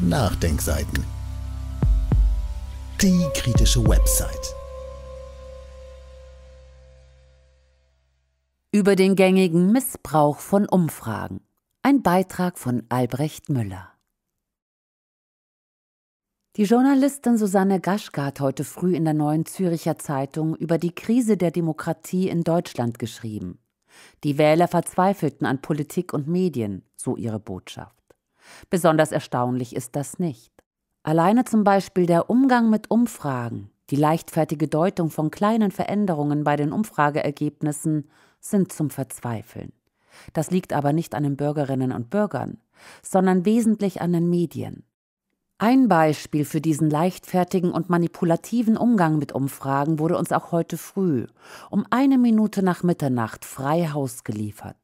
Nachdenkseiten. Die kritische Website. Über den gängigen Missbrauch von Umfragen. Ein Beitrag von Albrecht Müller. Die Journalistin Susanne Gaschka hat heute früh in der Neuen Züricher Zeitung über die Krise der Demokratie in Deutschland geschrieben. Die Wähler verzweifelten an Politik und Medien, so ihre Botschaft. Besonders erstaunlich ist das nicht. Alleine zum Beispiel der Umgang mit Umfragen, die leichtfertige Deutung von kleinen Veränderungen bei den Umfrageergebnissen sind zum Verzweifeln. Das liegt aber nicht an den Bürgerinnen und Bürgern, sondern wesentlich an den Medien. Ein Beispiel für diesen leichtfertigen und manipulativen Umgang mit Umfragen wurde uns auch heute früh, um eine Minute nach Mitternacht frei Haus geliefert.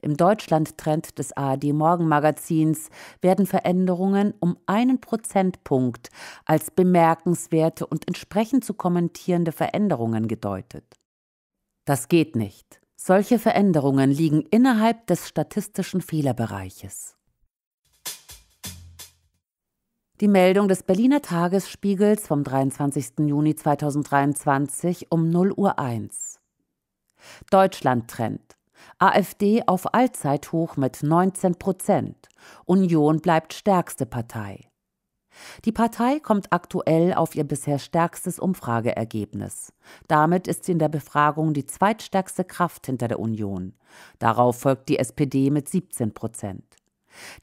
Im Deutschland-Trend des ARD Morgenmagazins werden Veränderungen um einen Prozentpunkt als bemerkenswerte und entsprechend zu kommentierende Veränderungen gedeutet. Das geht nicht. Solche Veränderungen liegen innerhalb des statistischen Fehlerbereiches. Die Meldung des Berliner Tagesspiegels vom 23. Juni 2023 um 0.01 Uhr. Deutschland-Trend. AfD auf Allzeithoch mit 19 Prozent. Union bleibt stärkste Partei. Die Partei kommt aktuell auf ihr bisher stärkstes Umfrageergebnis. Damit ist sie in der Befragung die zweitstärkste Kraft hinter der Union. Darauf folgt die SPD mit 17 Prozent.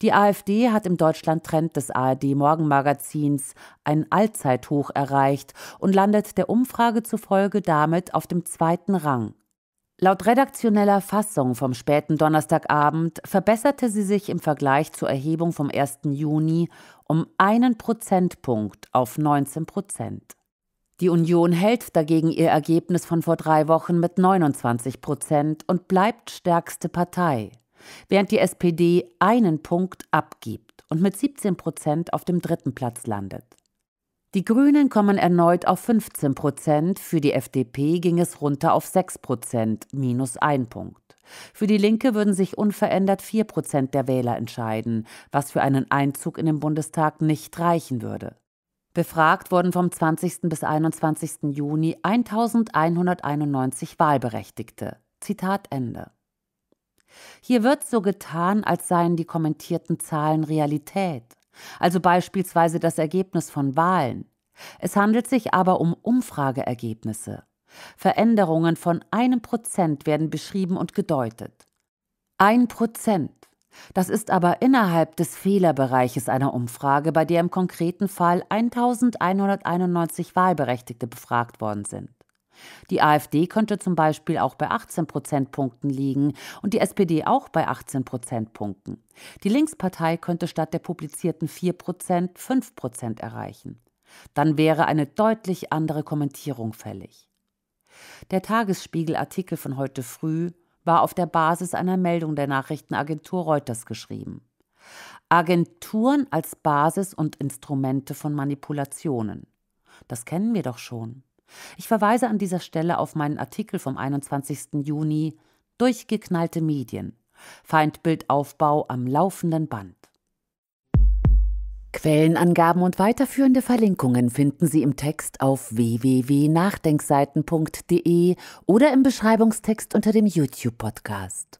Die AfD hat im Deutschland-Trend des ARD-Morgenmagazins ein Allzeithoch erreicht und landet der Umfrage zufolge damit auf dem zweiten Rang. Laut redaktioneller Fassung vom späten Donnerstagabend verbesserte sie sich im Vergleich zur Erhebung vom 1. Juni um einen Prozentpunkt auf 19 Prozent. Die Union hält dagegen ihr Ergebnis von vor drei Wochen mit 29 Prozent und bleibt stärkste Partei, während die SPD einen Punkt abgibt und mit 17 Prozent auf dem dritten Platz landet. Die Grünen kommen erneut auf 15 Prozent, für die FDP ging es runter auf 6 Prozent, minus ein Punkt. Für die Linke würden sich unverändert 4 Prozent der Wähler entscheiden, was für einen Einzug in den Bundestag nicht reichen würde. Befragt wurden vom 20. bis 21. Juni 1191 Wahlberechtigte. Zitat Ende. Hier wird so getan, als seien die kommentierten Zahlen Realität also beispielsweise das Ergebnis von Wahlen. Es handelt sich aber um Umfrageergebnisse. Veränderungen von einem Prozent werden beschrieben und gedeutet. Ein Prozent. Das ist aber innerhalb des Fehlerbereiches einer Umfrage, bei der im konkreten Fall 1191 Wahlberechtigte befragt worden sind. Die AfD könnte zum Beispiel auch bei 18 Prozentpunkten liegen und die SPD auch bei 18 Prozentpunkten. Die Linkspartei könnte statt der publizierten 4 Prozent 5 Prozent erreichen. Dann wäre eine deutlich andere Kommentierung fällig. Der Tagesspiegel-Artikel von heute früh war auf der Basis einer Meldung der Nachrichtenagentur Reuters geschrieben. Agenturen als Basis und Instrumente von Manipulationen. Das kennen wir doch schon. Ich verweise an dieser Stelle auf meinen Artikel vom 21. Juni Durchgeknallte Medien Feindbildaufbau am laufenden Band. Quellenangaben und weiterführende Verlinkungen finden Sie im Text auf www.nachdenkseiten.de oder im Beschreibungstext unter dem YouTube-Podcast.